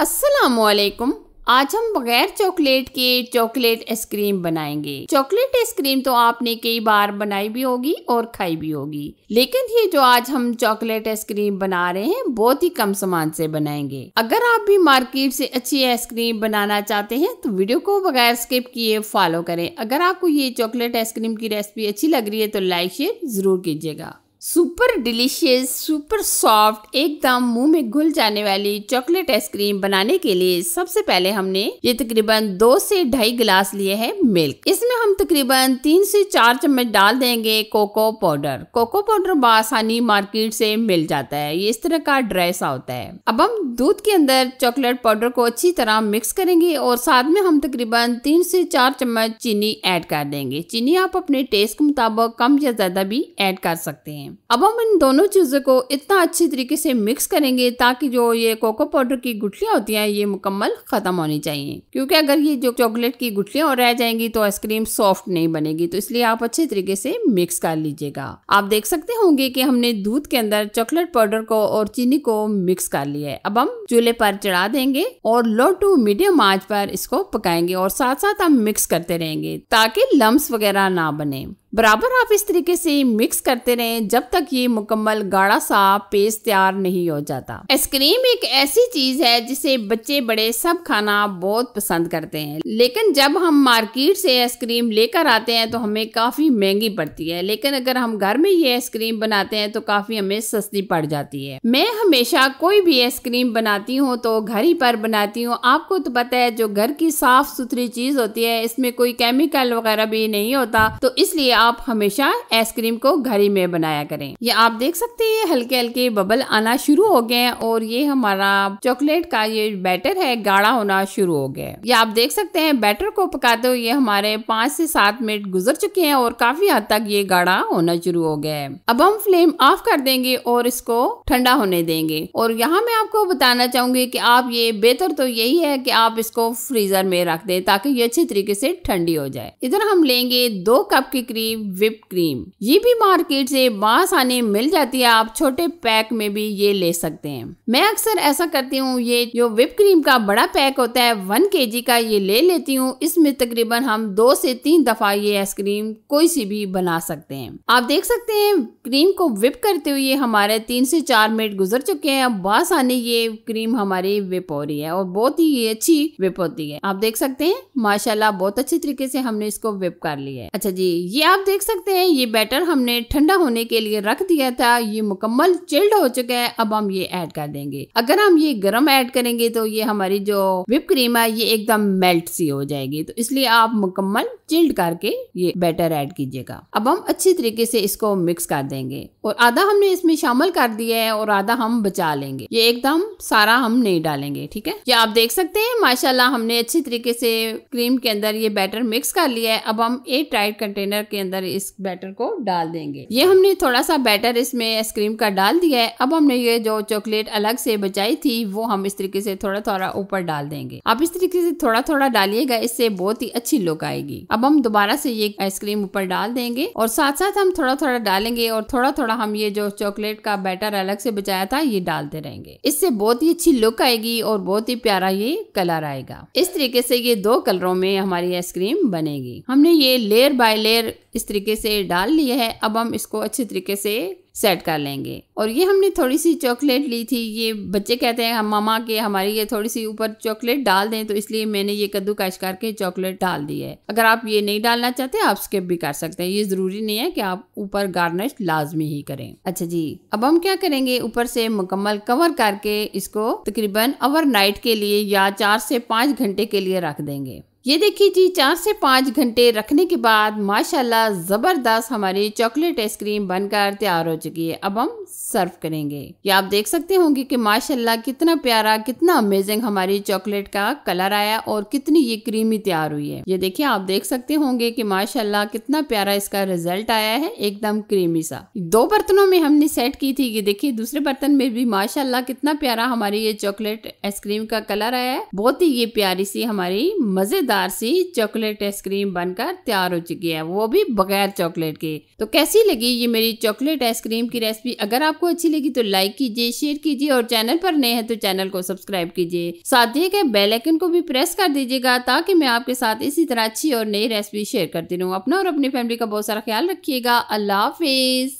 असलकुम आज हम बगैर चॉकलेट के चॉकलेट आइसक्रीम बनाएंगे चॉकलेट आइसक्रीम तो आपने कई बार बनाई भी होगी और खाई भी होगी लेकिन ये जो आज हम चॉकलेट आइसक्रीम बना रहे हैं बहुत ही कम सामान से बनाएंगे अगर आप भी मार्केट से अच्छी आइसक्रीम बनाना चाहते हैं तो वीडियो को बगैर स्किप किए फॉलो करें अगर आपको ये चॉकलेट आइसक्रीम की रेसिपी अच्छी लग रही है तो लाइक शेयर जरूर कीजिएगा सुपर डिलीशियस सुपर सॉफ्ट एकदम मुंह में घुल जाने वाली चॉकलेट आइसक्रीम बनाने के लिए सबसे पहले हमने ये तकरीबन दो से ढाई गिलास लिए हैं मिल्क इसमें हम तकरीबन तीन से चार चम्मच डाल देंगे कोको पाउडर कोको पाउडर बासानी मार्केट से मिल जाता है ये इस तरह का ड्राई सा होता है अब हम दूध के अंदर चॉकलेट पाउडर को अच्छी तरह मिक्स करेंगे और साथ में हम तकरीबन तीन से चार चम्मच चीनी एड कर देंगे चीनी आप अपने टेस्ट के मुताबिक कम या ज्यादा भी एड कर सकते हैं हैं अब हम इन दोनों चीज़ों को इतना अच्छी तरीके से मिक्स करेंगे ताकि जो ये कोको पाउडर की गुठलियाँ होती हैं ये मुकम्मल ख़त्म होनी चाहिए क्योंकि अगर ये जो चॉकलेट की गुठलियाँ रह जाएंगी तो आइसक्रीम सॉफ्ट नहीं बनेगी तो इसलिए आप अच्छे तरीके से मिक्स कर लीजिएगा आप देख सकते होंगे कि हमने दूध के अंदर चॉकलेट पाउडर को और चीनी को मिक्स कर लिया है अब हम चूल्हे पर चढ़ा देंगे और लो टू मीडियम आंच पर इसको पकाएंगे और साथ साथ हम मिक्स करते रहेंगे ताकि लम्ब वगैरह ना बने बराबर आप इस तरीके से मिक्स करते रहें जब तक ये मुकम्मल गाढ़ा सा पेस्ट तैयार नहीं हो जाता आइसक्रीम एक ऐसी चीज है जिसे बच्चे बड़े सब खाना बहुत पसंद करते हैं लेकिन जब हम मार्केट से आइसक्रीम लेकर आते हैं तो हमें काफी महंगी पड़ती है लेकिन अगर हम घर में ये आइसक्रीम बनाते हैं तो काफी हमें सस्ती पड़ जाती है मैं हमेशा कोई भी आइसक्रीम बनाती हूँ तो घर ही पर बनाती हूँ आपको तो पता है जो घर की साफ सुथरी चीज होती है इसमें कोई केमिकल वगैरह भी नहीं होता तो इसलिए आप हमेशा आइसक्रीम को घर ही में बनाया करें ये आप देख सकते हैं हल्के हल्के बबल आना शुरू हो गए और ये हमारा चॉकलेट का ये बैटर है गाढ़ा होना शुरू हो गया ये आप देख सकते हैं बैटर को पकाते हुए ये हमारे पाँच से सात मिनट गुजर चुके हैं और काफी हद तक ये गाढ़ा होना शुरू हो गया है अब हम फ्लेम ऑफ कर देंगे और इसको ठंडा होने देंगे और यहाँ मैं आपको बताना चाहूंगी की आप ये बेहतर तो यही है की आप इसको फ्रीजर में रख दे ताकि ये अच्छे तरीके से ठंडी हो जाए इधर हम लेंगे दो कप की क्रीम की विप क्रीम ये भी मार्केट से बासानी मिल जाती है आप छोटे पैक में भी ये ले सकते हैं मैं अक्सर ऐसा करती हूँ ये जो विप क्रीम का बड़ा पैक होता है वन के का ये ले लेती हूँ इसमें तकरीबन हम दो से तीन दफा ये आइसक्रीम कोई सी भी बना सकते हैं आप देख सकते हैं क्रीम को विप करते हुए हमारे तीन से चार मिनट गुजर चुके हैं अब बासानी ये क्रीम हमारी विप हो रही है और बहुत ही अच्छी विप होती है आप देख सकते हैं माशाल्लाह बहुत अच्छे तरीके से हमने इसको विप कर लिया है अच्छा जी ये आप आप देख सकते हैं ये बैटर हमने ठंडा होने के लिए रख दिया था ये मुकम्मल चिल्ड हो चुका है अब हम ये ऐड कर देंगे अगर हम ये गर्म ऐड करेंगे तो ये हमारी जो विप क्रीम है ये एकदम मेल्ट सी हो जाएगी तो इसलिए आप मुकम्मल चिल्ड करके ये बैटर ऐड कीजिएगा अब हम अच्छी तरीके से इसको मिक्स कर देंगे और आधा हमने इसमें शामिल कर दिया है और आधा हम बचा लेंगे ये एकदम सारा हम नहीं डालेंगे ठीक है ये आप देख सकते हैं माशाल्लाह हमने अच्छी तरीके से क्रीम के अंदर ये बैटर मिक्स कर लिया है अब हम एयर टाइट कंटेनर के अंदर इस बैटर को डाल देंगे ये हमने थोड़ा सा बैटर इसमें आइसक्रीम का डाल दिया है अब हमने ये जो चॉकलेट अलग से बचाई थी वो हम इस तरीके से थोड़ा थोड़ा ऊपर डाल देंगे आप इस तरीके से थोड़ा थोड़ा डालिएगा इससे बहुत ही अच्छी लुक आएगी अब हम दोबारा से ये आइसक्रीम ऊपर डाल देंगे और साथ साथ हम थोड़ा थोड़ा डालेंगे और थोड़ा थोड़ा हम ये जो चॉकलेट का बैटर अलग से बचाया था ये डालते रहेंगे इससे बहुत ही अच्छी लुक आएगी और बहुत ही प्यारा ये कलर आएगा इस तरीके से ये दो कलरों में हमारी आइसक्रीम बनेगी हमने ये लेयर बाय लेयर इस तरीके से डाल लिए है अब हम इसको अच्छे तरीके से सेट कर लेंगे और ये हमने थोड़ी सी चॉकलेट ली थी ये बच्चे कहते हैं हम मामा के हमारी ये थोड़ी सी ऊपर चॉकलेट डाल दें तो इसलिए मैंने ये कद्दू काश करके चॉकलेट डाल दी है अगर आप ये नहीं डालना चाहते आप स्किप भी कर सकते हैं ये ज़रूरी नहीं है कि आप ऊपर गार्निश लाजमी ही करें अच्छा जी अब हम क्या करेंगे ऊपर से मुकम्मल कवर करके इसको तकरीबन ओवर के लिए या चार से पाँच घंटे के लिए रख देंगे ये देखिए जी चार से पाँच घंटे रखने के बाद माशाल्लाह ज़बरदस्त हमारी चॉकलेट आइसक्रीम बनकर तैयार हो चुकी है अब हम सर्व करेंगे ये आप देख सकते होंगे कि माशाल्लाह कितना प्यारा कितना अमेजिंग हमारी चॉकलेट का कलर आया और कितनी ये क्रीमी तैयार हुई है ये देखिए आप देख सकते होंगे कि माशाल्लाह कितना प्यारा इसका रिजल्ट आया है एकदम क्रीमी सा दो बर्तनों में हमने सेट की थी ये देखिए दूसरे बर्तन में भी माशाल्लाह कितना प्यारा हमारी ये चॉकलेट आइसक्रीम का कलर आया है बहुत ही ये प्यारी सी हमारी मजेदार मज़ेदार सी चॉकलेट आइसक्रीम बनकर तैयार हो चुकी है वो भी बगैर चॉकलेट के तो कैसी लगी ये मेरी चॉकलेट आइसक्रीम की रेसिपी अगर आपको अच्छी लगी तो लाइक कीजिए शेयर कीजिए और चैनल पर नए हैं तो चैनल को सब्सक्राइब कीजिए साथ ही गए बेलाइकन को भी प्रेस कर दीजिएगा ताकि मैं आपके साथ इसी तरह अच्छी और नई रेसिपी शेयर करती रहूँ अपना और अपनी फैमिली का बहुत सारा ख्याल रखिएगा अल्लाह हाफिज़